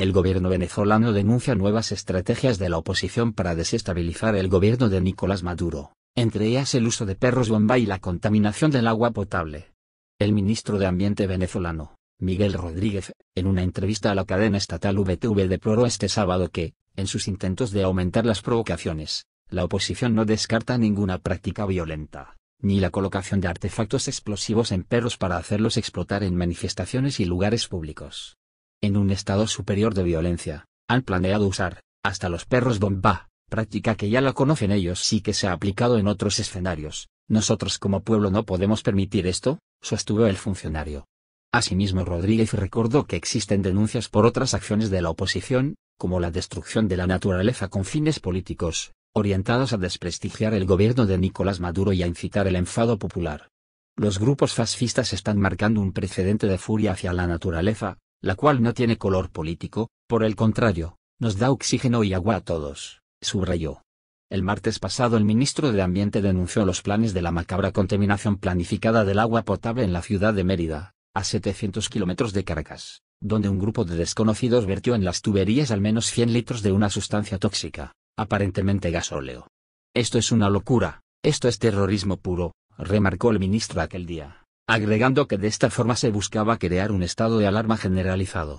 El gobierno venezolano denuncia nuevas estrategias de la oposición para desestabilizar el gobierno de Nicolás Maduro, entre ellas el uso de perros bomba y la contaminación del agua potable. El ministro de Ambiente venezolano, Miguel Rodríguez, en una entrevista a la cadena estatal VTV deploró este sábado que, en sus intentos de aumentar las provocaciones, la oposición no descarta ninguna práctica violenta, ni la colocación de artefactos explosivos en perros para hacerlos explotar en manifestaciones y lugares públicos en un estado superior de violencia, han planeado usar, hasta los perros bomba, práctica que ya la conocen ellos y que se ha aplicado en otros escenarios. Nosotros como pueblo no podemos permitir esto, sostuvo el funcionario. Asimismo Rodríguez recordó que existen denuncias por otras acciones de la oposición, como la destrucción de la naturaleza con fines políticos, orientadas a desprestigiar el gobierno de Nicolás Maduro y a incitar el enfado popular. Los grupos fascistas están marcando un precedente de furia hacia la naturaleza, la cual no tiene color político, por el contrario, nos da oxígeno y agua a todos, subrayó. El martes pasado el ministro de Ambiente denunció los planes de la macabra contaminación planificada del agua potable en la ciudad de Mérida, a 700 kilómetros de Caracas, donde un grupo de desconocidos vertió en las tuberías al menos 100 litros de una sustancia tóxica, aparentemente gasóleo. Esto es una locura, esto es terrorismo puro, remarcó el ministro aquel día agregando que de esta forma se buscaba crear un estado de alarma generalizado.